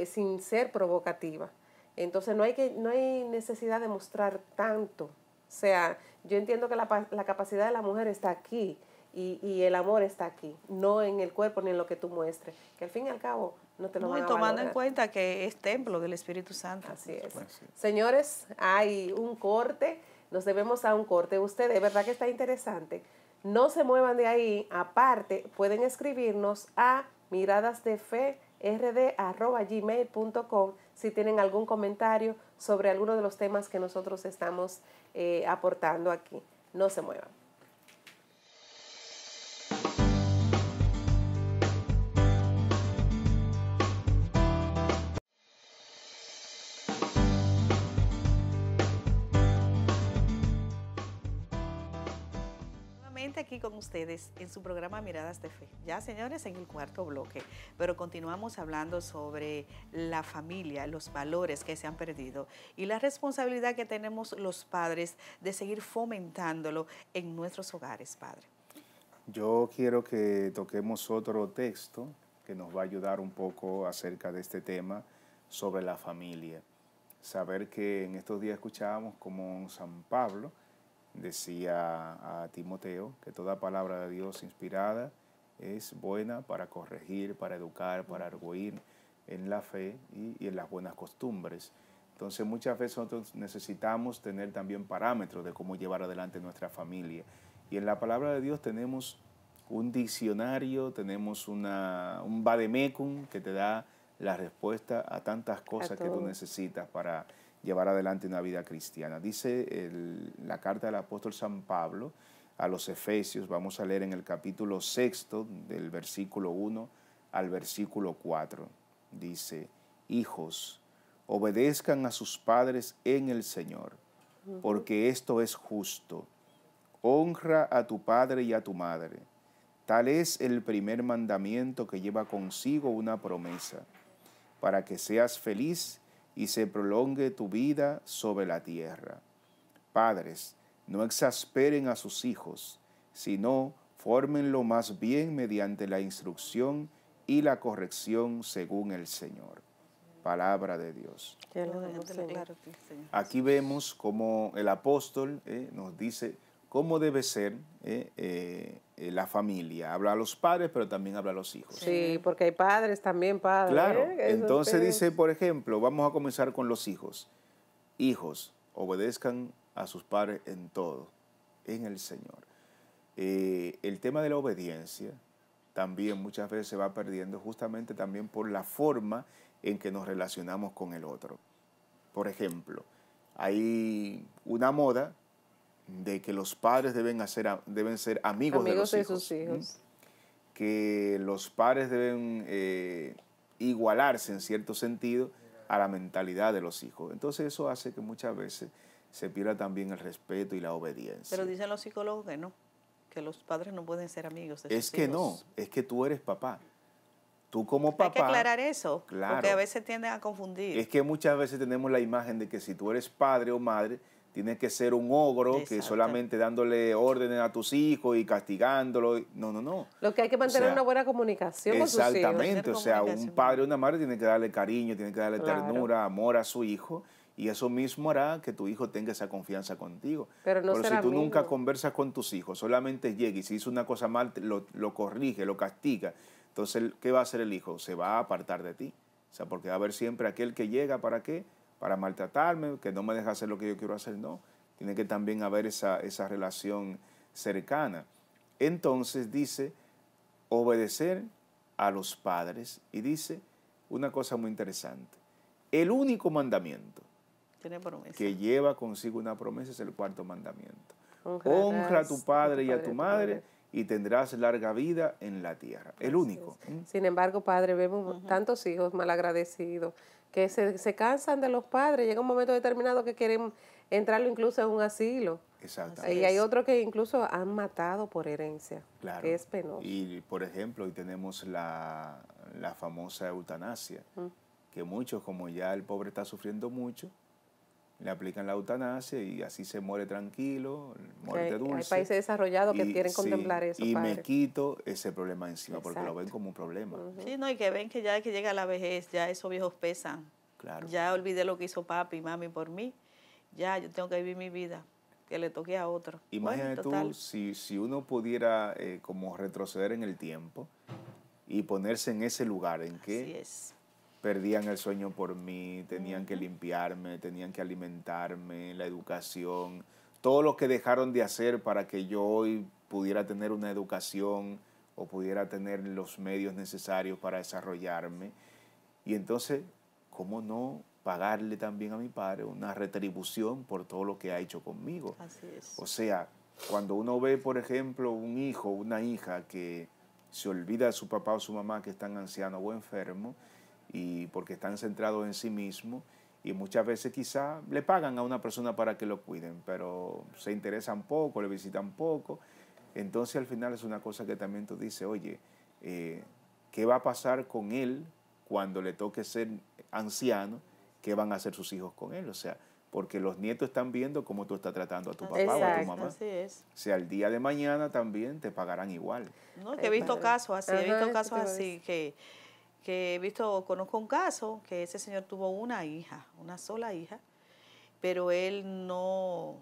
sin ser provocativa. Entonces no hay, que, no hay necesidad de mostrar tanto. O sea, yo entiendo que la, capacidad de la mujer está aquí y, el amor está aquí, no en el cuerpo ni en lo que tú muestres, que al fin y al cabo no te lo van a Y tomando en cuenta que es templo del Espíritu Santo. Así es. Señores, hay un corte, nos debemos a un corte. Ustedes, ¿verdad que está interesante? No se muevan de ahí. Aparte, pueden escribirnos a miradasdeferd.gmail.com si tienen algún comentario sobre alguno de los temas que nosotros estamos eh, aportando aquí. No se muevan. en su programa Miradas de Fe. Ya, señores, en el cuarto bloque, pero continuamos hablando sobre la familia, los valores que se han perdido y la responsabilidad que tenemos los padres de seguir fomentándolo en nuestros hogares, Padre. Yo quiero que toquemos otro texto que nos va a ayudar un poco acerca de este tema sobre la familia. Saber que en estos días escuchábamos como San Pablo, decía a Timoteo que toda palabra de Dios inspirada es buena para corregir, para educar, para arguir en la fe y, en las buenas costumbres. Entonces muchas veces nosotros necesitamos tener también parámetros de cómo llevar adelante nuestra familia. Y en la palabra de Dios tenemos un diccionario, tenemos una, un vademecum que te da la respuesta a tantas cosas que tú necesitas para llevar adelante una vida cristiana. Dice la carta del apóstol San Pablo a los Efesios, vamos a leer en el capítulo sexto, del versículo 1 al versículo 4, dice, hijos, obedezcan a sus padres en el Señor, porque esto es justo. Honra a tu padre y a tu madre. Tal es el primer mandamiento que lleva consigo una promesa, para que seas feliz y se prolongue tu vida sobre la tierra. Padres, no exasperen a sus hijos, sino fórmenlo más bien mediante la instrucción y la corrección según el Señor. Palabra de Dios. Aquí vemos como el apóstol eh, nos dice, cómo debe ser eh, eh, eh, la familia. Habla a los padres, pero también habla a los hijos. Sí, porque hay padres también, padres. Claro, entonces dice, por ejemplo, vamos a comenzar con los hijos. Hijos, obedezcan a sus padres en todo, en el Señor. el tema de la obediencia también muchas veces se va perdiendo justamente también por la forma en que nos relacionamos con el otro. Por ejemplo, hay una moda de que los padres deben, hacer, deben ser amigos, de, los hijos, sus hijos. Que los padres deben eh, igualarse en cierto sentido a la mentalidad de los hijos. Entonces eso hace que muchas veces se pierda también el respeto y la obediencia. Pero dicen los psicólogos que no, que los padres no pueden ser amigos de sus hijos. Es que no, es que tú eres papá. Tú como papá... Hay que aclarar eso, claro, porque a veces tienden a confundir. Es que muchas veces tenemos la imagen de que si tú eres padre o madre, tienes que ser un ogro que solamente dándole órdenes a tus hijos y castigándolo. No, no, no. Lo que hay que mantener una buena comunicación exactamente, Exactamente, o sea, un padre o una madre tiene que darle cariño, tiene que darle ternura, amor a su hijo. Y eso mismo hará que tu hijo tenga esa confianza contigo. Pero, si tú nunca conversas con tus hijos, solamente llega y si hizo una cosa mal, lo, lo corrige, lo castiga. Entonces, ¿qué va a hacer el hijo? Se va a apartar de ti. O sea, porque va a haber siempre aquel que llega, ¿para qué? para maltratarme, que no me deja hacer lo que yo quiero hacer, no. Tiene que también haber esa, relación cercana. Entonces dice, obedecer a los padres y dice una cosa muy interesante. El único mandamiento que lleva consigo una promesa es el cuarto mandamiento. Honra a tu padre, y a tu madre. y tendrás larga vida en la tierra. El único. Sin embargo, padre, vemos tantos hijos malagradecidos, que se, se cansan de los padres, llega un momento determinado que quieren entrarlo incluso en un asilo. Exactamente. Y hay otros que incluso han matado por herencia, que es penoso. Y por ejemplo, hoy tenemos la, famosa eutanasia, que muchos, como ya el pobre está sufriendo mucho, le aplican la eutanasia y así se muere tranquilo, muerte de dulce. Hay países desarrollados que quieren contemplar eso. Y me quito ese problema encima porque lo ven como un problema. Sí, no, y que ven que ya que llega la vejez, ya esos viejos pesan. Claro. Ya olvidé lo que hizo papi y mami por mí. Ya, yo tengo que vivir mi vida, que le toque a otro. Imagínate tú, si, si uno pudiera eh, como retroceder en el tiempo y ponerse en ese lugar en que... Así es perdían el sueño por mí, tenían que limpiarme, tenían que alimentarme, la educación, todo lo que dejaron de hacer para que yo hoy pudiera tener una educación o pudiera tener los medios necesarios para desarrollarme. Y entonces, ¿cómo no pagarle también a mi padre una retribución por todo lo que ha hecho conmigo? O sea, cuando uno ve, por ejemplo, un hijo, una hija que se olvida de su papá o su mamá que están ancianos o enfermos y porque están centrados en sí mismos y muchas veces quizá le pagan a una persona para que lo cuiden, pero se interesan poco, le visitan poco. Entonces al final es una cosa que también tú dices, oye, eh, ¿qué va a pasar con él cuando le toque ser anciano? ¿Qué van a hacer sus hijos con él? O sea, porque los nietos están viendo cómo tú estás tratando a tu papá o a tu mamá. Así es. O sea, el día de mañana también te pagarán igual. No, he visto casos así, he visto casos así que que he visto, conozco un caso que ese señor tuvo una hija, una sola hija, pero él no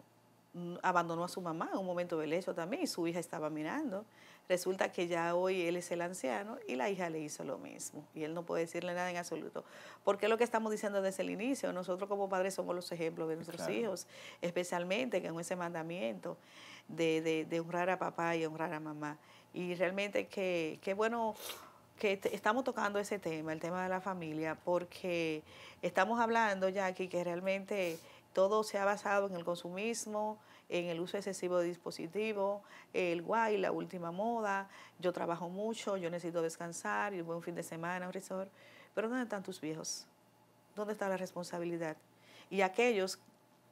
mm, abandonó a su mamá en un momento del hecho también y su hija estaba mirando. Resulta que ya hoy él es el anciano y la hija le hizo lo mismo y él no puede decirle nada en absoluto. Porque es lo que estamos diciendo desde el inicio, nosotros como padres somos los ejemplos de nuestros hijos, especialmente con ese mandamiento de, honrar a papá y honrar a mamá. Y realmente que, que bueno que estamos tocando ese tema, el tema de la familia, porque estamos hablando ya aquí que realmente todo se ha basado en el consumismo, en el uso excesivo de dispositivos, el guay, la última moda, yo trabajo mucho, yo necesito descansar, y un buen fin de semana, un resort. Pero ¿dónde están tus viejos? ¿Dónde está la responsabilidad? Y aquellos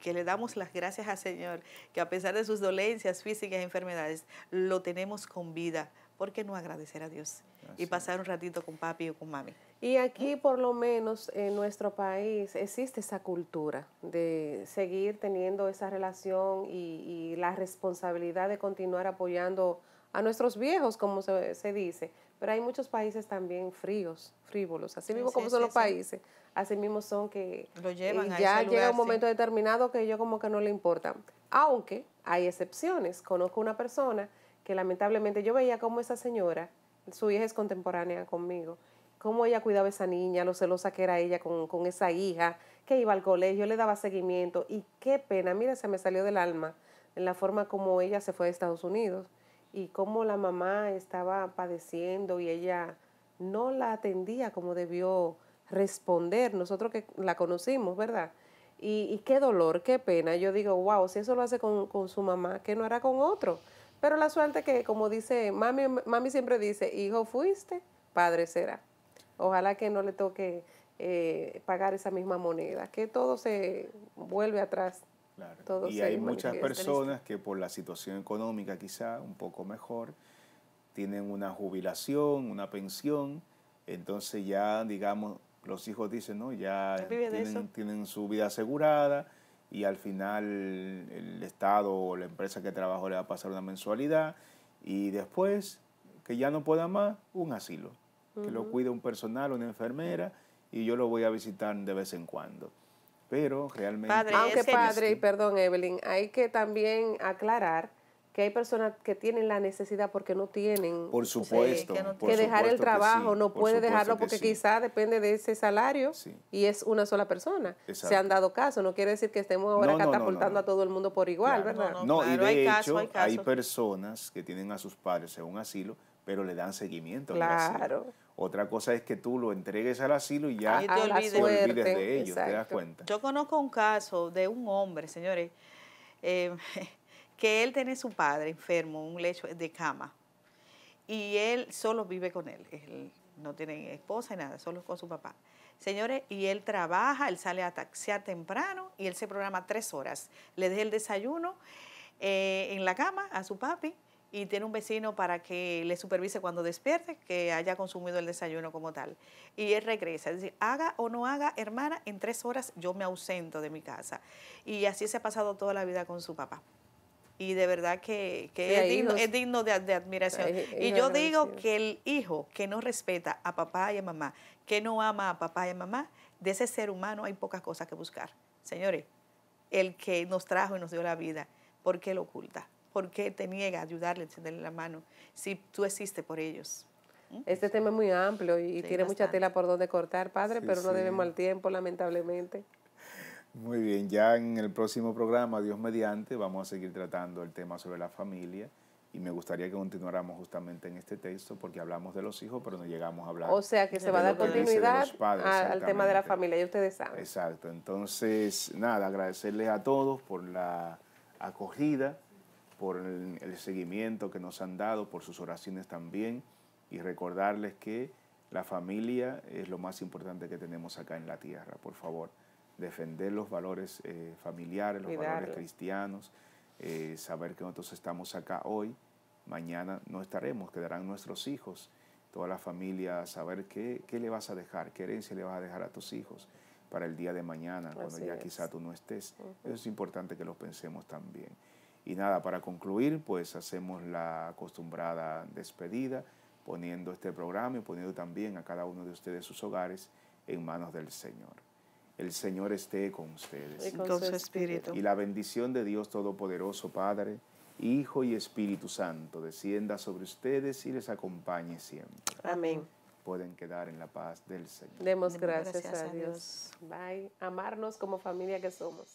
que le damos las gracias al Señor, que a pesar de sus dolencias físicas y enfermedades, lo tenemos con vida, ¿por qué no agradecer a Dios y pasar un ratito con papi o con mami? Y aquí, por lo menos en nuestro país, existe esa cultura de seguir teniendo esa relación y, la responsabilidad de continuar apoyando a nuestros viejos, como se, dice. Pero hay muchos países también fríos, frívolos. Así mismo como son los países, así mismo son que Lo eh, ya llega un momento determinado que yo como que no le importa. Aunque hay excepciones. Conozco una persona que lamentablemente yo veía cómo esa señora, su hija es contemporánea conmigo, cómo ella cuidaba a esa niña, lo celosa que era ella con, esa hija, que iba al colegio, le daba seguimiento y qué pena, mira, se me salió del alma en la forma como ella se fue a Estados Unidos y cómo la mamá estaba padeciendo y ella no la atendía como debió responder, nosotros que la conocimos, ¿verdad? Y, y qué dolor, qué pena. Yo digo, wow, si eso lo hace con, con su mamá, ¿qué no hará con otro? Pero la suerte que, como dice mami, mami siempre dice, hijo fuiste, padre será. Ojalá que no le toque eh, pagar esa misma moneda, que todo se vuelve atrás. y hay muchas personas que por la situación económica quizá un poco mejor, tienen una jubilación, una pensión, entonces ya digamos, los hijos dicen, no, ya tienen, su vida asegurada, y al final el Estado o la empresa que trabajó le va a pasar una mensualidad y después, que ya no pueda más, un asilo, que lo cuide un personal, una enfermera y yo lo voy a visitar de vez en cuando. Pero realmente... aunque padre, perdón Evelyn, hay que también aclarar que hay personas que tienen la necesidad porque no tienen por supuesto que, dejar el trabajo no puede dejarlo porque quizá depende de ese salario y es una sola persona se han dado caso no quiere decir que estemos ahora catapultando a todo el mundo por igual verdad no, y de hay hay, personas que tienen a sus padres en un asilo pero le dan seguimiento claro otra cosa es que tú lo entregues al asilo y ya te, olvides. de ellos te das cuenta yo conozco un caso de un hombre señores eh, que él tiene su padre enfermo, un lecho de cama, y él solo vive con él, no tiene esposa ni nada, solo con su papá. Señores, y él trabaja, él sale a taxiar temprano y él se programa tres horas. Le deja el desayuno eh, en la cama a su papi y tiene un vecino para que le supervise cuando despierte, que haya consumido el desayuno como tal. Y él regresa, es decir, haga o no haga, hermana, en tres horas yo me ausento de mi casa. Y así se ha pasado toda la vida con su papá y de verdad que, es, digno, de, admiración. y yo digo que el hijo que no respeta a papá y a mamá, que no ama a papá y a mamá, de ese ser humano hay pocas cosas que buscar. Señores, el que nos trajo y nos dio la vida, ¿por qué lo oculta? ¿Por qué te niega a ayudarle, a extenderle la mano si tú existes por ellos? ¿Mm? Este tema es muy amplio y tiene mucha tela por donde cortar, padre, pero no debemos al tiempo, lamentablemente. Muy bien, ya en el próximo programa, Dios mediante, vamos a seguir tratando el tema sobre la familia y me gustaría que continuáramos justamente en este texto porque hablamos de los hijos, pero no llegamos a hablar. O sea, que se va a dar continuidad al tema de la familia, y ustedes saben. Exacto, entonces, nada, agradecerles a todos por la acogida, por el seguimiento que nos han dado, por sus oraciones también y recordarles que la familia es lo más importante que tenemos acá en la tierra, por favor defender los valores eh, familiares, los valores cristianos, eh, saber que nosotros estamos acá hoy, mañana no estaremos, quedarán nuestros hijos, toda la familia, saber qué, le vas a dejar, qué herencia le vas a dejar a tus hijos para el día de mañana, cuando ya quizá tú no estés. Eso es importante que lo pensemos también. Y nada, para concluir, pues hacemos la acostumbrada despedida, poniendo este programa y poniendo también a cada uno de ustedes sus hogares en manos del Señor. El Señor esté con ustedes. Y la bendición de Dios Todopoderoso, Padre, Hijo y Espíritu Santo, descienda sobre ustedes y les acompañe siempre. Amén. Pueden quedar en la paz del Señor. Demos gracias, a, Dios. Amarnos como familia que somos.